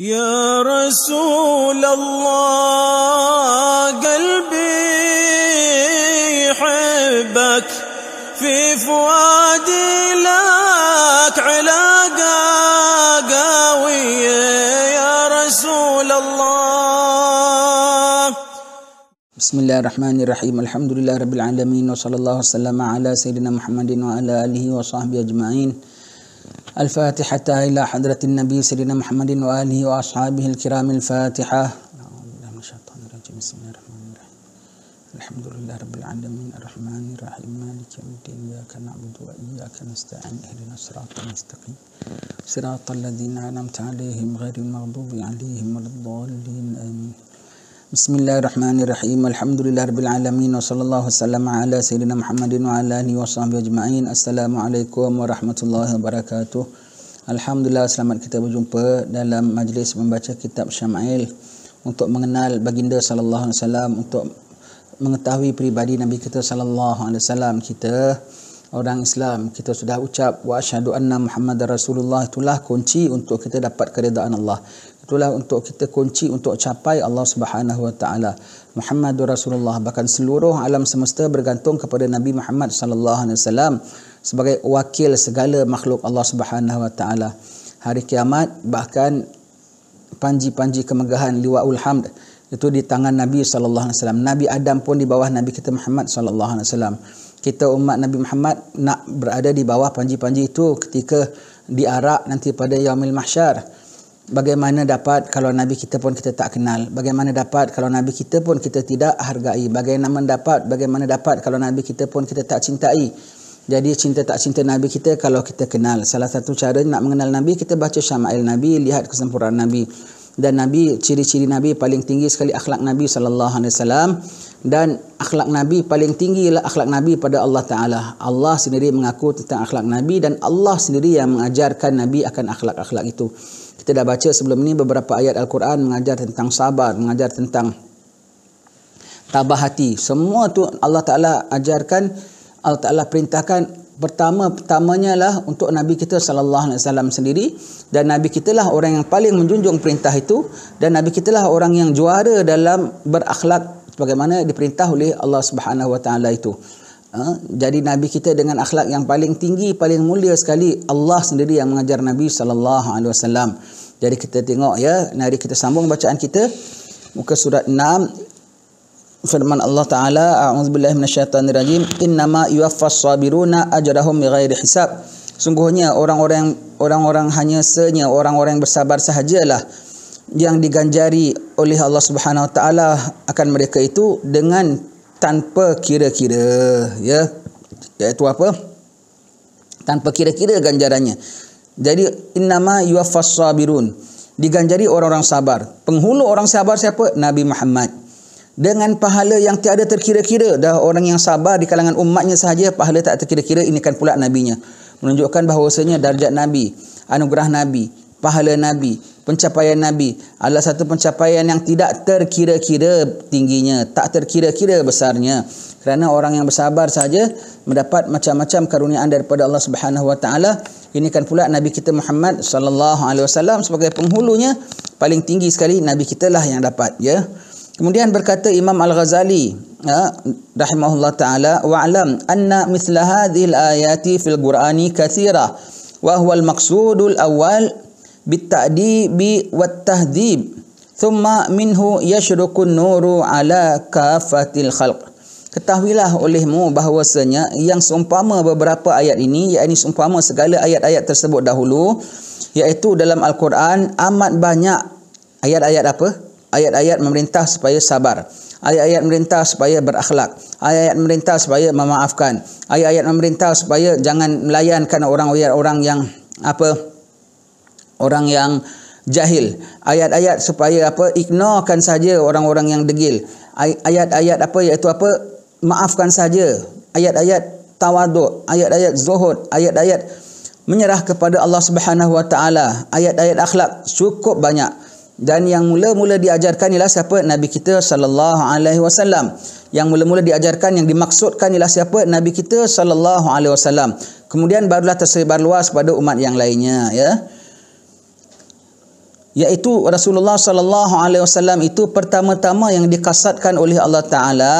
يا رسول الله قلبي يحبك في فؤادي لك علاقة قوية يا رسول الله بسم الله الرحمن الرحيم الحمد لله رب العالمين وصلى الله وسلم على سيدنا محمد وعلى آله وصحبه أجمعين الفاتحة إلى حضرة النبي سيدنا محمد وآله وأصحابه الكرام الفاتحة بسم الله الرحمن الرحيم الحمد لله رب العالمين الرحمن الرحيم مالك يوم الدين إياك نعبد وإياك نستعين اهدنا الصراط المستقيم صراط الذين أنعمت عليهم غير المغضوب عليهم ولا الضالين آمين Bismillahirrahmanirrahim. Alhamdulillahirrahmanirrahim. Wassalamualaikum warahmatullahi wabarakatuh. ala Sayyidina Muhammadin wa ala alihi wa sahbihi ajma'in. Assalamualaikum warahmatullahi wabarakatuh. Alhamdulillah selamat kita berjumpa dalam majlis membaca kitab Syama'il untuk mengenal baginda sallallahu alaihi wasallam untuk mengetahui peribadi Nabi kita sallallahu alaihi wasallam kita orang Islam kita sudah ucap wa asyhadu anna Muhammadar Rasulullah itulah kunci untuk kita dapat keridaan Allah itulah untuk kita kunci untuk capai Allah Subhanahu Wa Taala. Muhammadur Rasulullah bahkan seluruh alam semesta bergantung kepada Nabi Muhammad sallallahu alaihi wasallam sebagai wakil segala makhluk Allah Subhanahu Wa Taala. Hari kiamat bahkan panji-panji kemegahan liwaul hamd itu di tangan Nabi sallallahu alaihi wasallam. Nabi Adam pun di bawah Nabi kita Muhammad sallallahu alaihi wasallam. Kita umat Nabi Muhammad nak berada di bawah panji-panji itu ketika diarak nanti pada Yaumil Mahsyar bagaimana dapat kalau Nabi kita pun kita tak kenal? Bagaimana dapat kalau Nabi kita pun kita tidak hargai? Bagaimana mendapat? Bagaimana dapat kalau Nabi kita pun kita tak cintai? Jadi cinta tak cinta Nabi kita kalau kita kenal. Salah satu cara nak mengenal Nabi kita baca syama'il Nabi, lihat kesempurnaan Nabi. Dan Nabi, ciri-ciri Nabi paling tinggi sekali akhlak Nabi sallallahu alaihi wasallam dan akhlak Nabi paling tinggi ialah akhlak Nabi pada Allah Ta'ala. Allah sendiri mengaku tentang akhlak Nabi dan Allah sendiri yang mengajarkan Nabi akan akhlak-akhlak itu. Kita dah baca sebelum ini beberapa ayat Al-Quran mengajar tentang sabar, mengajar tentang tabah hati. Semua tu Allah Ta'ala ajarkan, Allah Ta'ala perintahkan pertama-pertamanya lah untuk Nabi kita Sallallahu Alaihi Wasallam sendiri. Dan Nabi kita lah orang yang paling menjunjung perintah itu. Dan Nabi kita lah orang yang juara dalam berakhlak sebagaimana diperintah oleh Allah Subhanahu Wa Ta'ala itu. Ha? Jadi Nabi kita dengan akhlak yang paling tinggi, paling mulia sekali Allah sendiri yang mengajar Nabi sallallahu alaihi wasallam. Jadi kita tengok ya, nari kita sambung bacaan kita muka surat 6 firman Allah Ta'ala a'udzubillahi minasyaitanirrajim innama yuwaffas sabiruna ajrahum bighairi hisab sungguhnya orang-orang orang-orang hanya senya orang-orang bersabar sahajalah yang diganjari oleh Allah Subhanahu Wa Ta'ala akan mereka itu dengan tanpa kira-kira ya iaitu apa tanpa kira-kira ganjarannya jadi innama yuwaffas sabirun diganjari orang-orang sabar penghulu orang sabar siapa Nabi Muhammad dengan pahala yang tiada terkira-kira dah orang yang sabar di kalangan umatnya sahaja pahala tak terkira-kira ini kan pula nabinya menunjukkan bahawasanya darjat nabi anugerah nabi pahala nabi pencapaian Nabi adalah satu pencapaian yang tidak terkira-kira tingginya, tak terkira-kira besarnya. Kerana orang yang bersabar saja mendapat macam-macam karuniaan daripada Allah Subhanahu Wa Taala. Ini kan pula Nabi kita Muhammad Sallallahu Alaihi Wasallam sebagai penghulunya paling tinggi sekali Nabi kita lah yang dapat. Ya. Kemudian berkata Imam Al Ghazali, ya, rahimahullah Taala, wa'alam anna mithla al ayati fil Qur'ani kathira. وهو المقصود الأول بالتأدي والتهذيب ثم منه يشرق النور على كافة الخلق Ketahuilah olehmu bahwasanya yang seumpama beberapa ayat ini, iaitu seumpama segala ayat-ayat tersebut dahulu, iaitu dalam Al-Quran amat banyak ayat-ayat apa? Ayat-ayat memerintah supaya sabar. Ayat-ayat memerintah supaya berakhlak. Ayat-ayat memerintah supaya memaafkan. Ayat-ayat memerintah supaya jangan melayankan orang-orang yang apa? orang yang jahil. Ayat-ayat supaya apa? Ignorekan saja orang-orang yang degil. Ayat-ayat apa iaitu apa? Maafkan saja. Ayat-ayat tawaduk, ayat-ayat zuhud, ayat-ayat menyerah kepada Allah Subhanahu Wa Taala, ayat-ayat akhlak cukup banyak. Dan yang mula-mula diajarkan ialah siapa? Nabi kita sallallahu alaihi wasallam. Yang mula-mula diajarkan yang dimaksudkan ialah siapa? Nabi kita sallallahu alaihi wasallam. Kemudian barulah tersebar luas kepada umat yang lainnya, ya iaitu Rasulullah sallallahu alaihi wasallam itu pertama-tama yang dikasatkan oleh Allah taala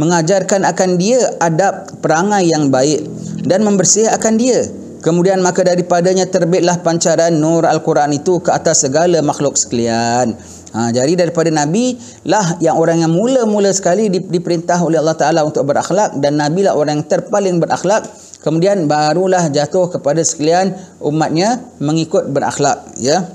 mengajarkan akan dia adab perangai yang baik dan membersih akan dia kemudian maka daripadanya terbitlah pancaran nur al-Quran itu ke atas segala makhluk sekalian ha, jadi daripada nabi lah yang orang yang mula-mula sekali diperintah oleh Allah taala untuk berakhlak dan nabi lah orang yang terpaling berakhlak kemudian barulah jatuh kepada sekalian umatnya mengikut berakhlak ya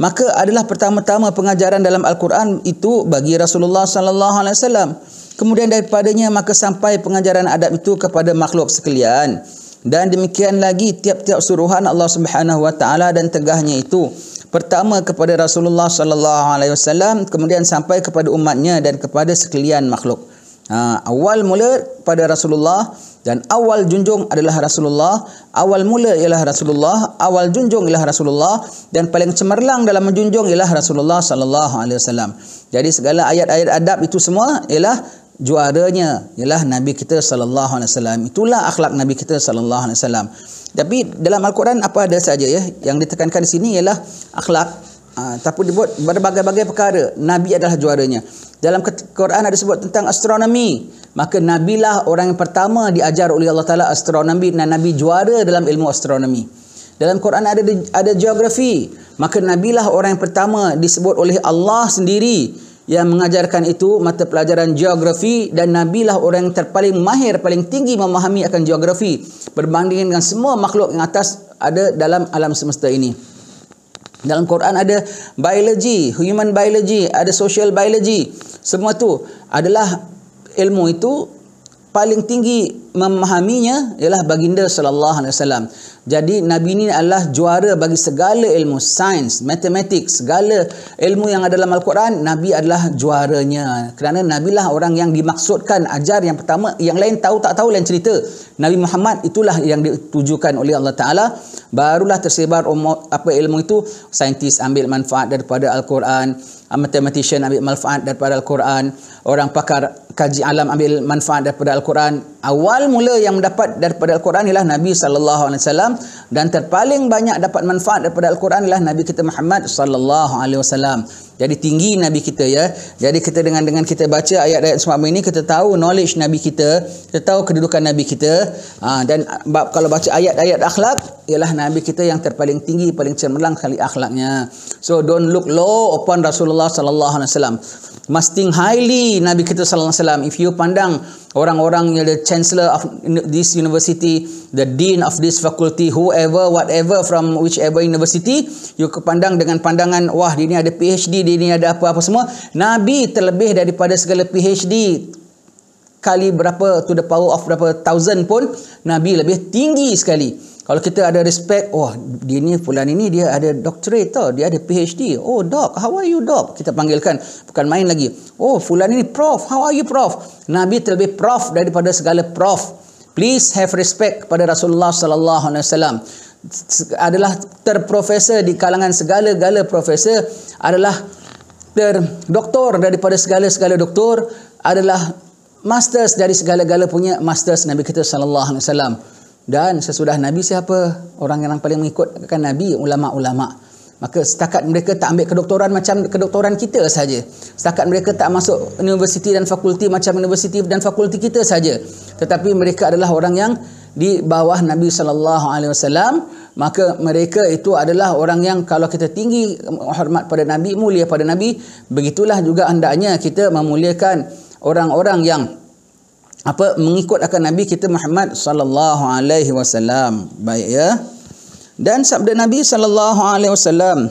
maka adalah pertama-tama pengajaran dalam Al-Quran itu bagi Rasulullah sallallahu alaihi wasallam. Kemudian daripadanya maka sampai pengajaran adab itu kepada makhluk sekalian. Dan demikian lagi tiap-tiap suruhan Allah Subhanahu wa taala dan tegahnya itu pertama kepada Rasulullah sallallahu alaihi wasallam kemudian sampai kepada umatnya dan kepada sekalian makhluk. Ha, awal mula pada Rasulullah dan awal junjung adalah Rasulullah. Awal mula ialah Rasulullah, awal junjung ialah Rasulullah dan paling cemerlang dalam menjunjung ialah Rasulullah sallallahu alaihi wasallam. Jadi segala ayat-ayat adab itu semua ialah juaranya ialah Nabi kita sallallahu alaihi wasallam. Itulah akhlak Nabi kita sallallahu alaihi wasallam. Tapi dalam Al-Quran apa ada saja ya yang ditekankan di sini ialah akhlak ataupun ha, disebut berbagai-bagai perkara nabi adalah juaranya dalam Quran ada sebut tentang astronomi maka nabi lah orang yang pertama diajar oleh Allah Taala astronomi dan nabi juara dalam ilmu astronomi dalam Quran ada ada geografi maka nabi lah orang yang pertama disebut oleh Allah sendiri yang mengajarkan itu mata pelajaran geografi dan nabi lah orang yang terpaling mahir paling tinggi memahami akan geografi berbanding dengan semua makhluk yang atas ada dalam alam semesta ini dalam Quran ada biologi, human biologi, ada social biologi. Semua tu adalah ilmu itu paling tinggi memahaminya ialah baginda sallallahu alaihi wasallam. Jadi nabi ini adalah juara bagi segala ilmu sains, matematik, segala ilmu yang ada dalam al-Quran, nabi adalah juaranya. Kerana lah orang yang dimaksudkan ajar yang pertama, yang lain tahu tak tahu lain cerita. Nabi Muhammad itulah yang ditujukan oleh Allah Taala, barulah tersebar umat, apa ilmu itu, saintis ambil manfaat daripada al-Quran, matematician ambil manfaat daripada al-Quran, orang pakar kaji alam ambil manfaat daripada Al-Quran awal mula yang mendapat daripada Al-Quran ialah Nabi sallallahu alaihi wasallam dan terpaling banyak dapat manfaat daripada Al-Quran ialah Nabi kita Muhammad sallallahu alaihi wasallam. Jadi tinggi Nabi kita ya. Jadi kita dengan dengan kita baca ayat-ayat semalam ini kita tahu knowledge Nabi kita, kita tahu kedudukan Nabi kita. Ha, dan ah, bab, kalau baca ayat-ayat akhlak ialah Nabi kita yang terpaling tinggi, paling cemerlang kali akhlaknya. So don't look low upon Rasulullah sallallahu alaihi wasallam. Must think highly Nabi kita sallallahu alaihi wasallam. If you pandang orang-orang yang the chancellor of this university, the dean of this faculty, whoever, whatever from whichever university, you pandang dengan pandangan, wah, dia ni ada PhD, dia ni ada apa-apa semua. Nabi terlebih daripada segala PhD kali berapa to the power of berapa thousand pun, Nabi lebih tinggi sekali. Kalau kita ada respect, oh dia ni fulan ini dia ada doctorate tau, dia ada PhD. Oh doc, how are you doc? Kita panggilkan bukan main lagi. Oh fulan ini prof, how are you prof? Nabi terlebih prof daripada segala prof. Please have respect kepada Rasulullah sallallahu alaihi wasallam. Adalah terprofesor di kalangan segala-gala profesor adalah terdoktor daripada segala-segala doktor adalah masters dari segala-gala punya masters Nabi kita sallallahu alaihi wasallam dan sesudah Nabi siapa orang yang paling mengikutkan Nabi ulama-ulama maka setakat mereka tak ambil kedoktoran macam kedoktoran kita saja setakat mereka tak masuk universiti dan fakulti macam universiti dan fakulti kita saja tetapi mereka adalah orang yang di bawah Nabi sallallahu alaihi wasallam maka mereka itu adalah orang yang kalau kita tinggi hormat pada Nabi mulia pada Nabi begitulah juga hendaknya kita memuliakan orang-orang yang apa mengikut akan Nabi kita Muhammad sallallahu alaihi wasallam. Baik ya. Dan sabda Nabi sallallahu alaihi wasallam,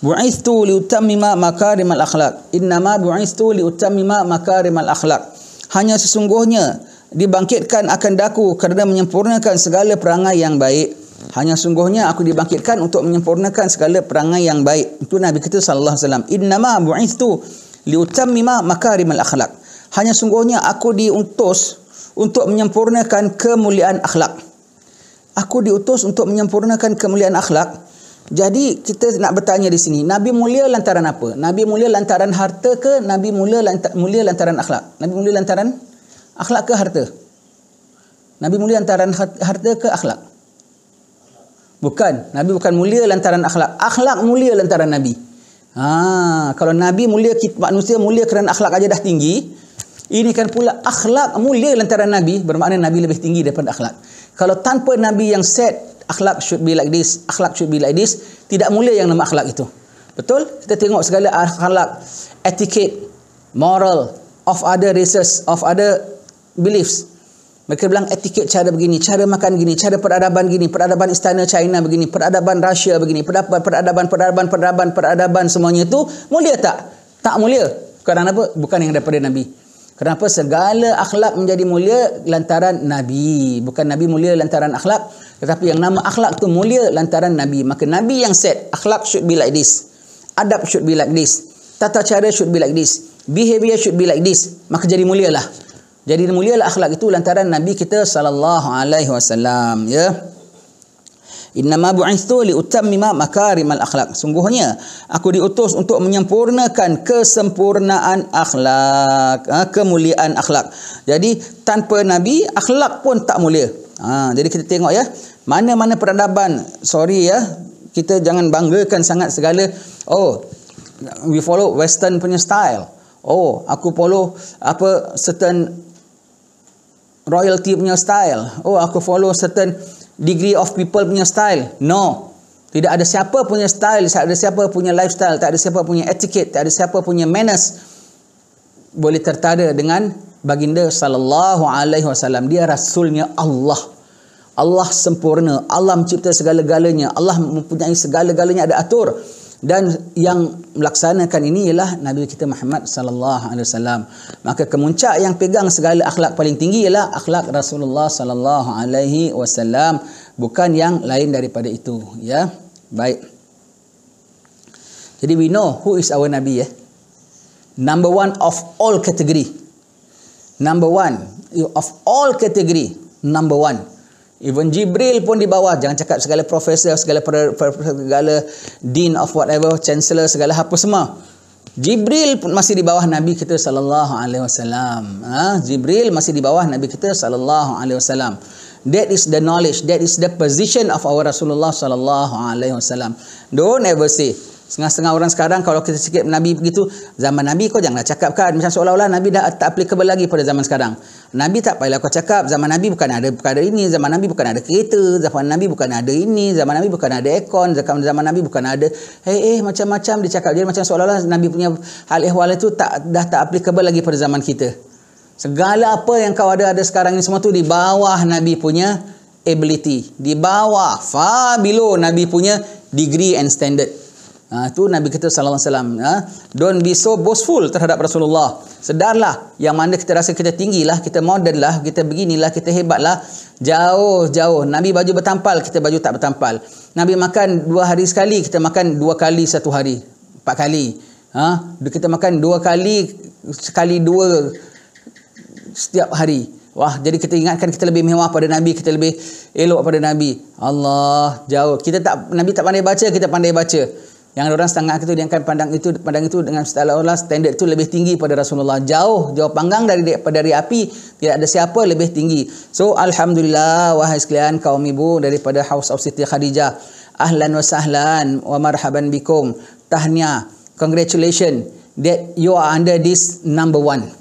"Bu'ithu li utammima makarimal akhlaq." Innama bu'ithu li utammima al akhlaq. Hanya sesungguhnya dibangkitkan akan daku kerana menyempurnakan segala perangai yang baik. Hanya sungguhnya aku dibangkitkan untuk menyempurnakan segala perangai yang baik. Itu Nabi kita sallallahu alaihi wasallam. inna Innama bu'ithu li utammima al akhlaq hanya sungguhnya aku diutus untuk menyempurnakan kemuliaan akhlak. Aku diutus untuk menyempurnakan kemuliaan akhlak. Jadi kita nak bertanya di sini, Nabi mulia lantaran apa? Nabi mulia lantaran harta ke Nabi mulia mulia lantaran akhlak? Nabi mulia lantaran akhlak ke harta? Nabi mulia lantaran harta ke akhlak? Bukan, Nabi bukan mulia lantaran akhlak. Akhlak mulia lantaran Nabi. Ha, kalau Nabi mulia manusia mulia kerana akhlak aja dah tinggi, ini kan pula akhlak mulia lantara Nabi. Bermakna Nabi lebih tinggi daripada akhlak. Kalau tanpa Nabi yang set akhlak should be like this, akhlak should be like this, tidak mulia yang nama akhlak itu. Betul? Kita tengok segala akhlak, etiket, moral, of other races, of other beliefs. Mereka bilang etiket cara begini, cara makan begini, cara peradaban begini, peradaban istana China begini, peradaban Rusia begini, peradaban, peradaban, peradaban, peradaban, peradaban semuanya itu mulia tak? Tak mulia. Kerana apa? Bukan yang daripada Nabi. Kenapa segala akhlak menjadi mulia lantaran Nabi. Bukan Nabi mulia lantaran akhlak. Tetapi yang nama akhlak tu mulia lantaran Nabi. Maka Nabi yang said Akhlak should be like this. Adab should be like this. Tata cara should be like this. Behavior should be like this. Maka jadi mulialah. Jadi mulialah akhlak itu lantaran Nabi kita SAW. Ya. Yeah? Innama bu'istu li utammima makarimal akhlak. Sungguhnya aku diutus untuk menyempurnakan kesempurnaan akhlak, ha, kemuliaan akhlak. Jadi tanpa nabi akhlak pun tak mulia. Ha, jadi kita tengok ya, mana-mana peradaban. Sorry ya, kita jangan banggakan sangat segala oh we follow western punya style. Oh, aku follow apa certain royalty punya style. Oh, aku follow certain degree of people punya style. No. Tidak ada siapa punya style, tak ada siapa punya lifestyle, tak ada siapa punya etiquette, tak ada siapa punya manners boleh tertada dengan baginda sallallahu alaihi wasallam. Dia rasulnya Allah. Allah sempurna. Allah mencipta segala-galanya. Allah mempunyai segala-galanya ada atur dan yang melaksanakan ini ialah Nabi kita Muhammad sallallahu alaihi wasallam. Maka kemuncak yang pegang segala akhlak paling tinggi ialah akhlak Rasulullah sallallahu alaihi wasallam, bukan yang lain daripada itu, ya. Baik. Jadi we know who is our Nabi ya. Eh? Number one of all category. Number one of all category. Number one. Even Jibril pun di bawah. Jangan cakap segala profesor, segala segala dean of whatever, chancellor, segala apa semua. Jibril pun masih di bawah Nabi kita sallallahu ha? alaihi wasallam. Ha? Jibril masih di bawah Nabi kita sallallahu alaihi wasallam. That is the knowledge, that is the position of our Rasulullah sallallahu alaihi wasallam. Don't ever say Setengah-setengah orang sekarang kalau kita sikit Nabi begitu, zaman Nabi kau janganlah cakap kan. Macam seolah-olah Nabi dah tak applicable lagi pada zaman sekarang. Nabi tak payahlah kau cakap, zaman Nabi bukan ada perkara ini, zaman Nabi bukan ada kereta, zaman Nabi bukan ada ini, zaman Nabi bukan ada aircon, zaman, zaman Nabi bukan ada eh eh macam-macam dia cakap. Dia macam seolah-olah Nabi punya hal ehwal itu tak, dah tak applicable lagi pada zaman kita. Segala apa yang kau ada ada sekarang ini semua tu di bawah Nabi punya ability. Di bawah, far below Nabi punya degree and standard. Ha, tu Nabi kata SAW. Ha, don't be so boastful terhadap Rasulullah. Sedarlah yang mana kita rasa kita tinggilah, kita modernlah, kita beginilah, kita hebatlah. Jauh-jauh. Nabi baju bertampal, kita baju tak bertampal. Nabi makan dua hari sekali, kita makan dua kali satu hari. Empat kali. Ha? Kita makan dua kali, sekali dua setiap hari. Wah, jadi kita ingatkan kita lebih mewah pada Nabi, kita lebih elok pada Nabi. Allah, jauh. Kita tak Nabi tak pandai baca, kita pandai baca yang orang setengah itu dia akan pandang itu pandang itu dengan seolah-olah standard itu lebih tinggi pada Rasulullah jauh jauh panggang dari dari api tidak ada siapa lebih tinggi so alhamdulillah wahai sekalian kaum ibu daripada House of Siti Khadijah ahlan wa sahlan wa marhaban bikum tahniah congratulations that you are under this number one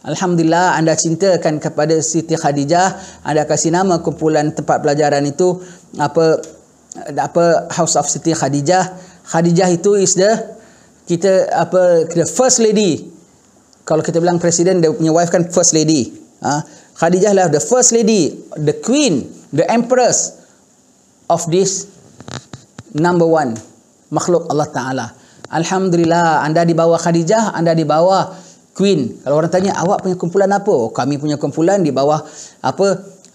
Alhamdulillah anda cintakan kepada Siti Khadijah anda kasih nama kumpulan tempat pelajaran itu apa apa House of Siti Khadijah Khadijah itu is the kita apa the first lady. Kalau kita bilang presiden dia punya wife kan first lady. Ha? Khadijah lah the first lady, the queen, the empress of this number one makhluk Allah Taala. Alhamdulillah anda di bawah Khadijah, anda di bawah queen. Kalau orang tanya awak punya kumpulan apa? Oh, kami punya kumpulan di bawah apa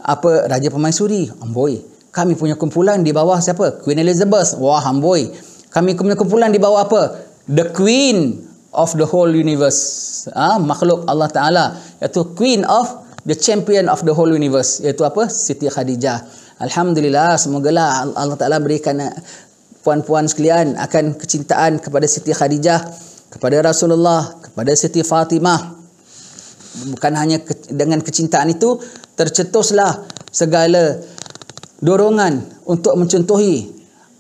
apa Raja Permaisuri, amboi. Kami punya kumpulan di bawah siapa? Queen Elizabeth. Wah, amboi. Kami punya kumpulan di bawah apa? The Queen of the whole universe. Ha? Makhluk Allah Ta'ala. Iaitu Queen of the Champion of the whole universe. Iaitu apa? Siti Khadijah. Alhamdulillah. Semoga lah Allah Ta'ala berikan eh, puan-puan sekalian akan kecintaan kepada Siti Khadijah. Kepada Rasulullah. Kepada Siti Fatimah. Bukan hanya ke dengan kecintaan itu. Tercetuslah segala dorongan untuk mencentuhi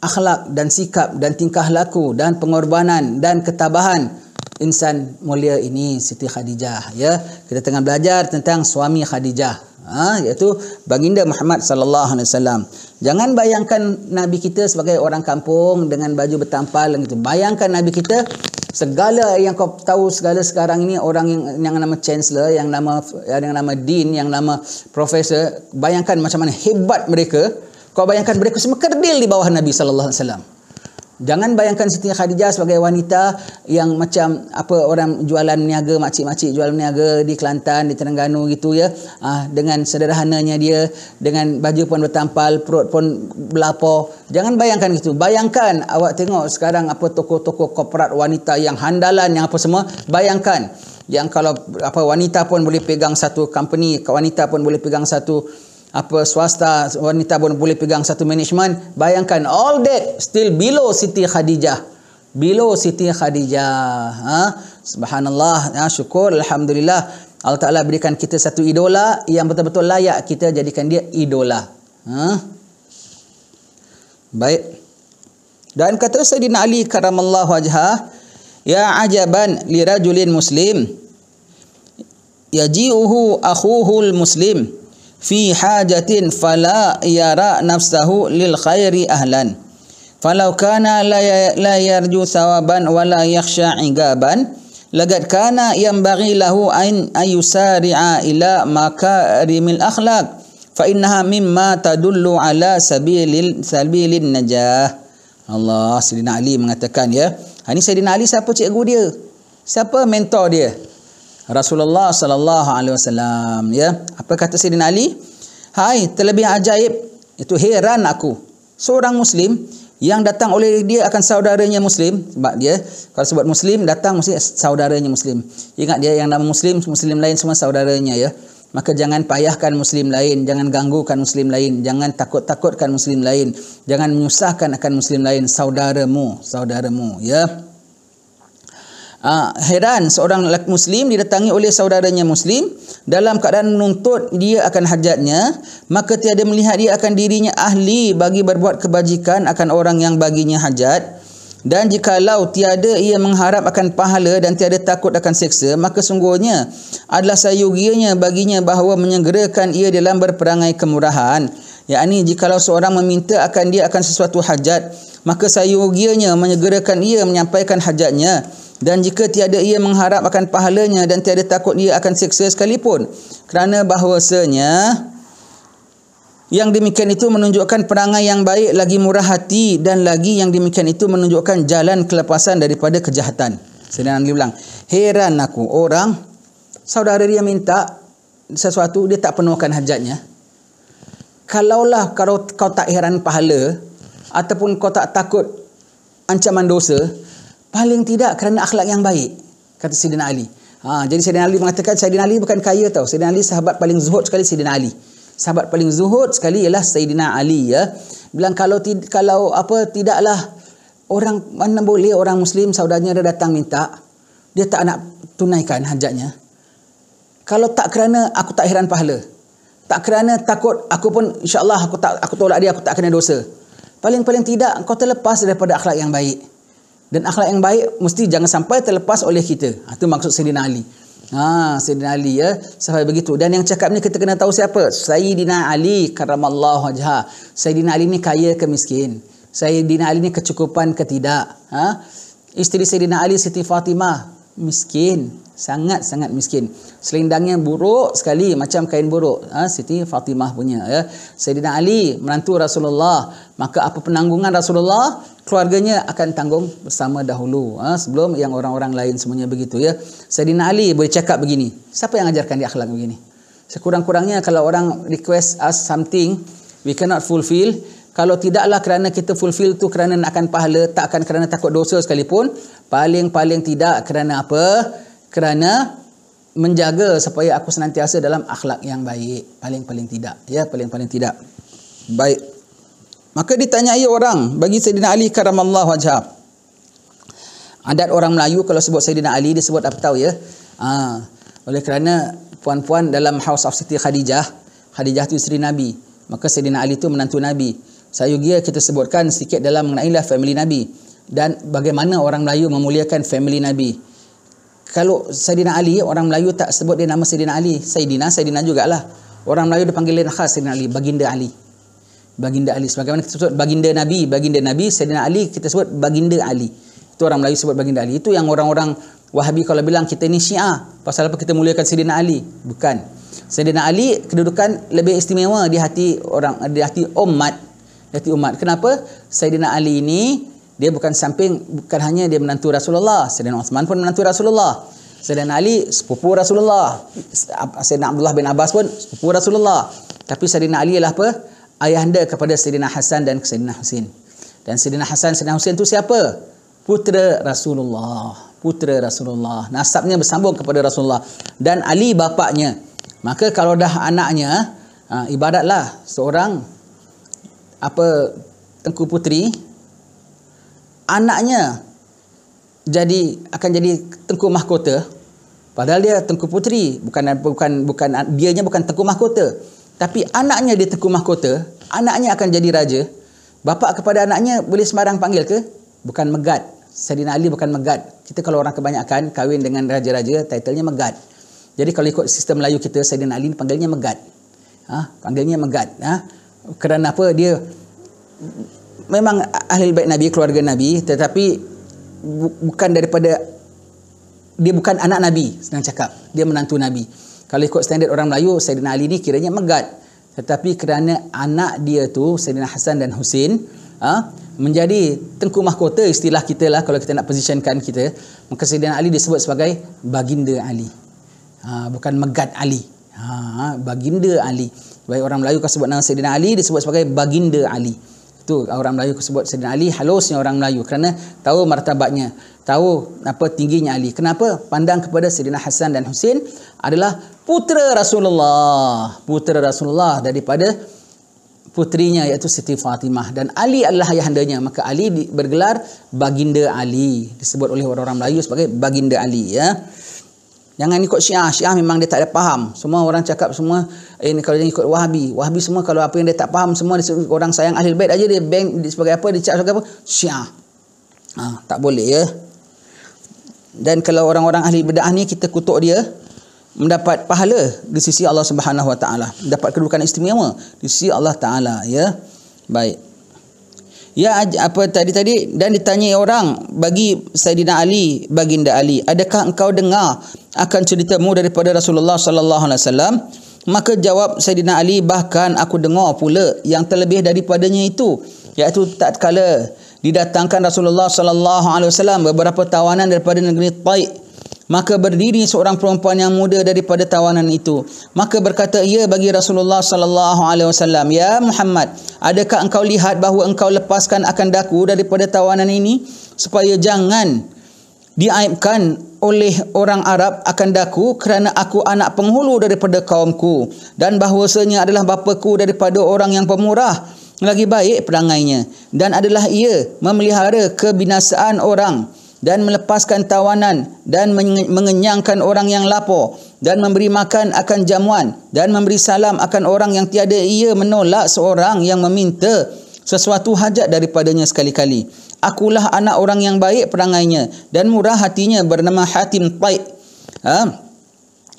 akhlak dan sikap dan tingkah laku dan pengorbanan dan ketabahan insan mulia ini Siti Khadijah ya kita tengah belajar tentang suami Khadijah ha, iaitu baginda Muhammad sallallahu alaihi wasallam jangan bayangkan nabi kita sebagai orang kampung dengan baju bertampal gitu bayangkan nabi kita segala yang kau tahu segala sekarang ini orang yang, yang nama chancellor yang nama yang nama dean yang nama profesor bayangkan macam mana hebat mereka kau bayangkan mereka semua kerdil di bawah Nabi sallallahu alaihi wasallam. Jangan bayangkan Siti Khadijah sebagai wanita yang macam apa orang jualan niaga, makcik-makcik jual niaga di Kelantan, di Terengganu gitu ya. Ah, dengan sederhananya dia, dengan baju pun bertampal, perut pun berlapor. Jangan bayangkan gitu. Bayangkan awak tengok sekarang apa toko-toko korporat wanita yang handalan yang apa semua. Bayangkan yang kalau apa wanita pun boleh pegang satu company, wanita pun boleh pegang satu apa swasta wanita pun boleh pegang satu management bayangkan all that still below Siti Khadijah below Siti Khadijah ha? subhanallah ya, syukur Alhamdulillah Allah Ta'ala berikan kita satu idola yang betul-betul layak kita jadikan dia idola ha? baik dan kata Sayyidina Ali karamallahu wajha ya ajaban li rajulin muslim yaji'uhu akhuhul muslim fi hajatin fala yara nafsahu lil khairi ahlan falau kana la ya, la yarju thawaban wala yakhsha igaban lagat kana yang bagi lahu ain ayusari'a ila makarimil akhlaq fa innaha mimma tadullu ala sabilil sabilin najah Allah Sayyidina Ali mengatakan ya ini ha, Sayyidina Ali siapa cikgu dia siapa mentor dia Rasulullah sallallahu alaihi wasallam ya apa kata Sayyidina Ali hai terlebih ajaib itu heran aku seorang muslim yang datang oleh dia akan saudaranya muslim sebab dia kalau sebut muslim datang mesti saudaranya muslim ingat dia yang nama muslim muslim lain semua saudaranya ya maka jangan payahkan muslim lain jangan ganggukan muslim lain jangan takut-takutkan muslim lain jangan menyusahkan akan muslim lain saudaramu saudaramu ya Ah, heran seorang muslim didatangi oleh saudaranya muslim dalam keadaan menuntut dia akan hajatnya maka tiada melihat dia akan dirinya ahli bagi berbuat kebajikan akan orang yang baginya hajat dan jikalau tiada ia mengharap akan pahala dan tiada takut akan seksa maka sungguhnya adalah sayugianya baginya bahawa menyegerakan ia dalam berperangai kemurahan yakni jikalau seorang meminta akan dia akan sesuatu hajat maka sayugianya menyegerakan ia menyampaikan hajatnya dan jika tiada ia mengharap akan pahalanya dan tiada takut ia akan seksa sekalipun kerana bahawasanya yang demikian itu menunjukkan perangai yang baik lagi murah hati dan lagi yang demikian itu menunjukkan jalan kelepasan daripada kejahatan. Sedangkan dia bilang, heran aku orang saudara dia minta sesuatu dia tak penuhkan hajatnya. Kalaulah kalau kau tak heran pahala ataupun kau tak takut ancaman dosa, Paling tidak kerana akhlak yang baik. Kata Sayyidina Ali. Ha, jadi Sayyidina Ali mengatakan Sayyidina Ali bukan kaya tau. Sayyidina Ali sahabat paling zuhud sekali Sayyidina Ali. Sahabat paling zuhud sekali ialah Sayyidina Ali ya. Bilang kalau ti, kalau apa tidaklah orang mana boleh orang muslim saudaranya dia datang minta dia tak nak tunaikan hajatnya. Kalau tak kerana aku tak heran pahala. Tak kerana takut aku pun insyaallah aku tak aku tolak dia aku tak kena dosa. Paling-paling tidak kau terlepas daripada akhlak yang baik. Dan akhlak yang baik mesti jangan sampai terlepas oleh kita. Itu ha, maksud Sayyidina Ali. Ha, Sayyidina Ali ya. Sampai begitu. Dan yang cakap ni kita kena tahu siapa? Sayyidina Ali karamallahu wajha. Sayyidina Ali ni kaya ke miskin? Sayyidina Ali ni kecukupan ke tidak? Ha? Isteri Sayyidina Ali Siti Fatimah miskin. Sangat-sangat miskin. Selendangnya buruk sekali. Macam kain buruk. Ha? Siti Fatimah punya. Ya. Sayyidina Ali menantu Rasulullah. Maka apa penanggungan Rasulullah? keluarganya akan tanggung bersama dahulu ha? sebelum yang orang-orang lain semuanya begitu ya Saidina Ali boleh cakap begini siapa yang ajarkan dia akhlak begini sekurang-kurangnya kalau orang request us something we cannot fulfill kalau tidaklah kerana kita fulfill tu kerana nak akan pahala tak akan kerana takut dosa sekalipun paling-paling tidak kerana apa kerana menjaga supaya aku senantiasa dalam akhlak yang baik paling-paling tidak ya paling-paling tidak baik Maka ditanyai orang bagi Sayyidina Ali karamallahu wajhah. Adat orang Melayu kalau sebut Sayyidina Ali dia sebut apa tahu ya. Ha. oleh kerana puan-puan dalam House of Siti Khadijah, Khadijah tu isteri Nabi. Maka Sayyidina Ali itu menantu Nabi. Sayugia kita sebutkan sikit dalam mengenai lah family Nabi dan bagaimana orang Melayu memuliakan family Nabi. Kalau Sayyidina Ali, orang Melayu tak sebut dia nama Sayyidina Ali. Sayyidina, Sayyidina jugalah. Orang Melayu dipanggil lain khas Sayyidina Ali, Baginda Ali baginda Ali sebagaimana kita sebut baginda Nabi baginda Nabi Sayyidina Ali kita sebut baginda Ali itu orang Melayu sebut baginda Ali itu yang orang-orang Wahabi kalau bilang kita ni Syiah pasal apa kita muliakan Sayyidina Ali bukan Sayyidina Ali kedudukan lebih istimewa di hati orang di hati umat di hati umat kenapa Sayyidina Ali ini dia bukan samping bukan hanya dia menantu Rasulullah Sayyidina Uthman pun menantu Rasulullah Sayyidina Ali sepupu Rasulullah Sayyidina Abdullah bin Abbas pun sepupu Rasulullah tapi Sayyidina Ali ialah apa ayahanda kepada Sayyidina Hasan dan Sayyidina Husin. Dan Sayyidina Hasan dan Sayyidina Husin itu siapa? Putera Rasulullah. Putera Rasulullah. Nasabnya bersambung kepada Rasulullah. Dan Ali bapaknya. Maka kalau dah anaknya, ah, ibadatlah seorang apa tengku puteri anaknya jadi akan jadi tengku mahkota padahal dia tengku puteri bukan bukan bukan dianya bukan tengku mahkota tapi anaknya dia tengku mahkota anaknya akan jadi raja, bapa kepada anaknya boleh sembarang panggil ke? Bukan megat. Sayyidina Ali bukan megat. Kita kalau orang kebanyakan kahwin dengan raja-raja, titlenya megat. Jadi kalau ikut sistem Melayu kita, Sayyidina Ali panggilnya megat. Ha? Panggilnya megat. Ha? Kerana apa? Dia memang ahli baik Nabi, keluarga Nabi, tetapi bu- bukan daripada dia bukan anak Nabi, senang cakap. Dia menantu Nabi. Kalau ikut standard orang Melayu, Sayyidina Ali ni kiranya megat tetapi kerana anak dia tu Sayyidina Hasan dan Husin ha, menjadi tengku mahkota istilah kita lah kalau kita nak positionkan kita maka Sayyidina Ali disebut sebagai baginda Ali ha, bukan megat Ali ha, baginda Ali baik orang Melayu kau sebut nama Sayyidina Ali disebut sebagai baginda Ali itu orang Melayu aku sebut Sayyidina Ali halusnya orang Melayu kerana tahu martabatnya tahu apa tingginya Ali kenapa pandang kepada Sayyidina Hasan dan Husin adalah putera Rasulullah, putera Rasulullah daripada putrinya iaitu Siti Fatimah dan Ali adalah ayahandanya maka Ali bergelar baginda Ali disebut oleh orang-orang Melayu sebagai baginda Ali ya. Jangan ikut Syiah, Syiah memang dia tak ada faham. Semua orang cakap semua eh, ini kalau dia ikut Wahabi, Wahabi semua kalau apa yang dia tak faham semua disebut orang sayang ahli Bait aja dia bang sebagai apa dicap sebagai apa? Syiah. Ha, tak boleh ya. Dan kalau orang-orang ahli bedah ni kita kutuk dia, mendapat pahala di sisi Allah Subhanahu Wa Taala, dapat kedudukan istimewa di sisi Allah Taala, ya. Baik. Ya apa tadi tadi dan ditanya orang bagi Sayyidina Ali baginda Ali adakah engkau dengar akan ceritamu daripada Rasulullah sallallahu alaihi wasallam maka jawab Sayyidina Ali bahkan aku dengar pula yang terlebih daripadanya itu iaitu tatkala didatangkan Rasulullah sallallahu alaihi wasallam beberapa tawanan daripada negeri Taif Maka berdiri seorang perempuan yang muda daripada tawanan itu. Maka berkata ia bagi Rasulullah sallallahu alaihi wasallam, "Ya Muhammad, adakah engkau lihat bahawa engkau lepaskan akan daku daripada tawanan ini supaya jangan diaibkan oleh orang Arab akan daku kerana aku anak penghulu daripada kaumku dan bahwasanya adalah bapaku daripada orang yang pemurah lagi baik perangainya dan adalah ia memelihara kebinasaan orang." dan melepaskan tawanan dan mengenyangkan orang yang lapor dan memberi makan akan jamuan dan memberi salam akan orang yang tiada ia menolak seorang yang meminta sesuatu hajat daripadanya sekali-kali. Akulah anak orang yang baik perangainya dan murah hatinya bernama Hatim Taib. Ha?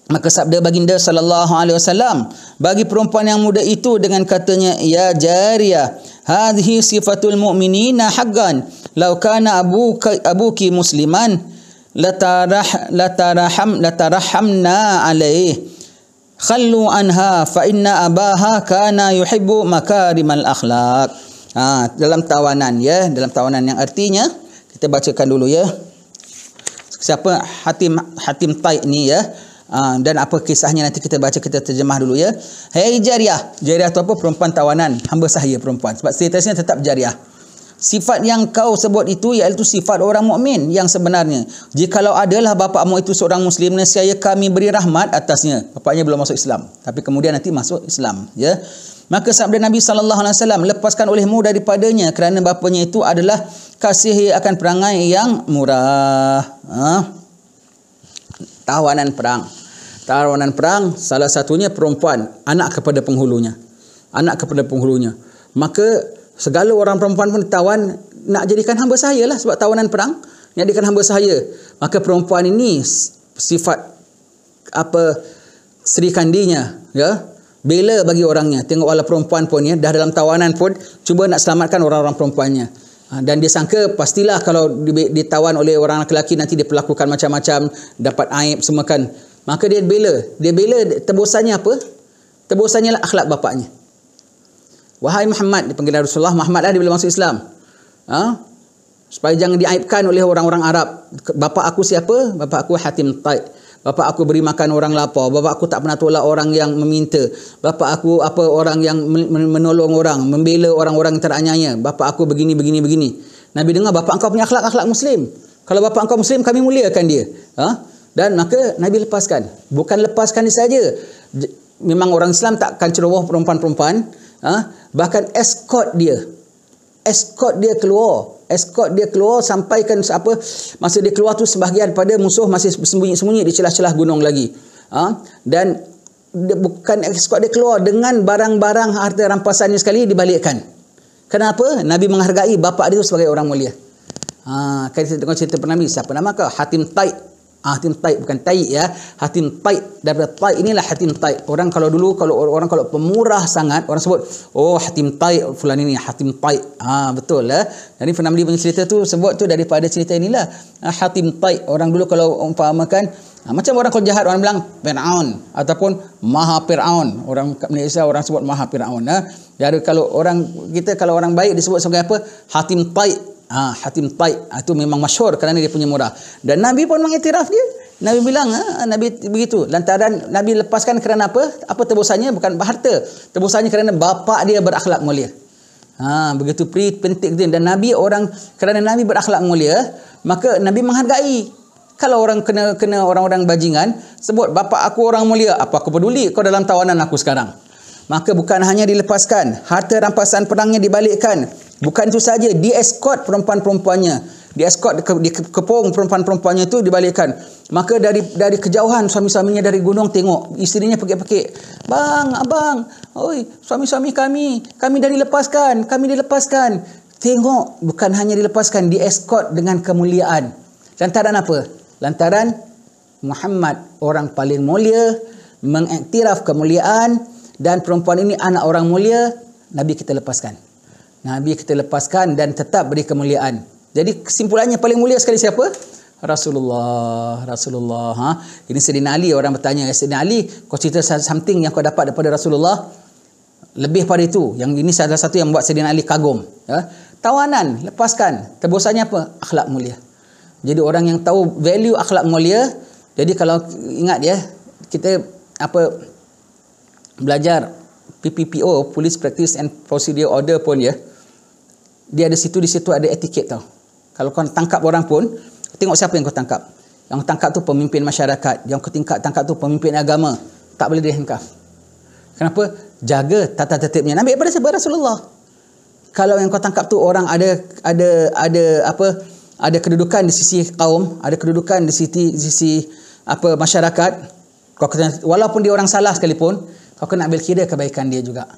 Maka sabda baginda sallallahu alaihi wasallam bagi perempuan yang muda itu dengan katanya ya jariyah hadhi sifatul mu'minina haqqan لو كان أبوك أبوك مسلما لترح لترحم لترحمنا عليه خلوا عنها فإن أباها كان يحب مكارم الأخلاق ha, dalam tawanan ya dalam tawanan yang artinya kita bacakan dulu ya siapa Hatim Hatim Taib ni ya ha, dan apa kisahnya nanti kita baca kita terjemah dulu ya hey jariah jariah tu apa perempuan tawanan hamba saya perempuan sebab statusnya tetap jariah Sifat yang kau sebut itu iaitu sifat orang mukmin yang sebenarnya. Jikalau adalah bapa bapakmu itu seorang muslim nescaya kami beri rahmat atasnya. Bapaknya belum masuk Islam, tapi kemudian nanti masuk Islam, ya. Maka sabda Nabi sallallahu alaihi wasallam, lepaskan olehmu daripadanya kerana bapanya itu adalah kasih akan perangai yang murah. Ha? Tawanan perang. Tawanan perang salah satunya perempuan anak kepada penghulunya. Anak kepada penghulunya. Maka Segala orang perempuan pun ditawan nak jadikan hamba saya lah sebab tawanan perang. Jadikan hamba saya. Maka perempuan ini sifat apa Sri Kandinya. Ya? Bela bagi orangnya. Tengok wala perempuan pun ya. Dah dalam tawanan pun cuba nak selamatkan orang-orang perempuannya. Ha, dan dia sangka pastilah kalau ditawan oleh orang lelaki nanti dia pelakukan macam-macam. Dapat aib semua kan. Maka dia bela. Dia bela tebusannya apa? Tebusannya lah akhlak bapaknya. Wahai Muhammad, dipanggil Rasulullah Muhammad lah dia bila masuk Islam. Ha? Supaya jangan diaibkan oleh orang-orang Arab. Bapa aku siapa? Bapa aku Hatim Taib. Bapa aku beri makan orang lapar. Bapa aku tak pernah tolak orang yang meminta. Bapa aku apa orang yang menolong orang, membela orang-orang teraniaya. Bapa aku begini begini begini. Nabi dengar bapa engkau punya akhlak-akhlak muslim. Kalau bapa engkau muslim kami muliakan dia. Ha? Dan maka Nabi lepaskan. Bukan lepaskan dia saja. Memang orang Islam takkan ceroboh perempuan-perempuan ha? bahkan escort dia escort dia keluar escort dia keluar sampaikan apa masa dia keluar tu sebahagian pada musuh masih sembunyi-sembunyi di celah-celah gunung lagi ha? dan dia bukan escort dia keluar dengan barang-barang harta rampasannya sekali dibalikkan kenapa nabi menghargai bapa dia tu sebagai orang mulia ha kan cerita, cerita pernah nabi siapa nama kau hatim tait Ah, hatim taib bukan taib ya. Hatim taib daripada taib inilah hatim taib. Orang kalau dulu kalau orang kalau pemurah sangat orang sebut oh hatim taib fulan ini hatim taib. Ha betul lah. Ya? Jadi Fernandi punya cerita tu sebut tu daripada cerita inilah. Ah, hatim taib orang dulu kalau umpamakan Ha, macam orang kalau jahat orang bilang Fir'aun ataupun Maha Fir'aun. Orang kat Malaysia orang sebut Maha Fir'aun. Ha. Jadi kalau orang kita kalau orang baik disebut sebagai apa? Hatim Taib ha, Hatim Taib ha, itu memang masyur kerana dia punya murah dan Nabi pun mengiktiraf dia Nabi bilang ha, Nabi begitu lantaran Nabi lepaskan kerana apa apa tebusannya bukan harta tebusannya kerana bapa dia berakhlak mulia ha, begitu penting dia dan Nabi orang kerana Nabi berakhlak mulia maka Nabi menghargai kalau orang kena kena orang-orang bajingan sebut bapa aku orang mulia apa aku peduli kau dalam tawanan aku sekarang maka bukan hanya dilepaskan harta rampasan perangnya dibalikkan Bukan itu saja, dia escort perempuan-perempuannya. Dia escort, di kepung perempuan-perempuannya itu dibalikkan. Maka dari dari kejauhan suami-suaminya dari gunung tengok. Isterinya pakai-pakai, Bang, abang, oi, suami-suami kami, kami dari lepaskan, kami dilepaskan. Tengok, bukan hanya dilepaskan, dia escort dengan kemuliaan. Lantaran apa? Lantaran Muhammad orang paling mulia, mengiktiraf kemuliaan dan perempuan ini anak orang mulia, Nabi kita lepaskan. Nabi kita lepaskan dan tetap beri kemuliaan. Jadi kesimpulannya paling mulia sekali siapa? Rasulullah, Rasulullah. Ha? Ini Sedina Ali orang bertanya. Eh, Sedina Ali, kau cerita something yang kau dapat daripada Rasulullah. Lebih pada itu. Yang ini salah satu yang membuat Sedina Ali kagum. Ya? Tawanan, lepaskan. Tebusannya apa? Akhlak mulia. Jadi orang yang tahu value akhlak mulia. Jadi kalau ingat ya, kita apa belajar PPPO Police Practice and Procedure Order pun ya. Dia ada situ di situ ada etiket tau. Kalau kau tangkap orang pun, tengok siapa yang kau tangkap. Yang tangkap tu pemimpin masyarakat, yang ketingkat tangkap tu pemimpin agama. Tak boleh dihankah. Kenapa? Jaga tata tertibnya. Nabi pada sebab Rasulullah. Kalau yang kau tangkap tu orang ada ada ada apa? Ada kedudukan di sisi kaum, ada kedudukan di sisi di sisi apa masyarakat. Kau kena, walaupun dia orang salah sekalipun, kau kena ambil kira kebaikan dia juga.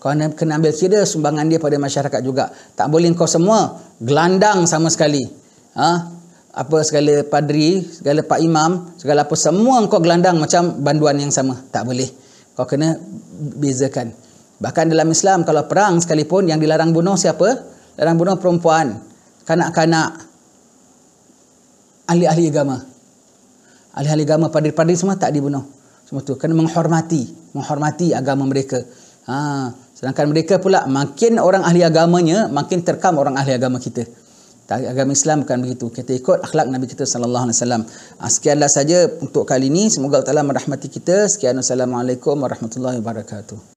Kau kena ambil kira sumbangan dia pada masyarakat juga. Tak boleh kau semua gelandang sama sekali. Ha? Apa segala padri, segala pak imam, segala apa semua kau gelandang macam banduan yang sama. Tak boleh. Kau kena bezakan. Bahkan dalam Islam kalau perang sekalipun yang dilarang bunuh siapa? Larang bunuh perempuan, kanak-kanak, ahli-ahli agama. Ahli-ahli agama, padri-padri semua tak dibunuh. Semua tu kena menghormati menghormati agama mereka. Ha, sedangkan mereka pula makin orang ahli agamanya makin terkam orang ahli agama kita. Agama Islam bukan begitu. Kita ikut akhlak Nabi kita sallallahu alaihi wasallam. Ha, sekianlah saja untuk kali ini. Semoga Allah merahmati kita. Sekian Assalamualaikum warahmatullahi wabarakatuh.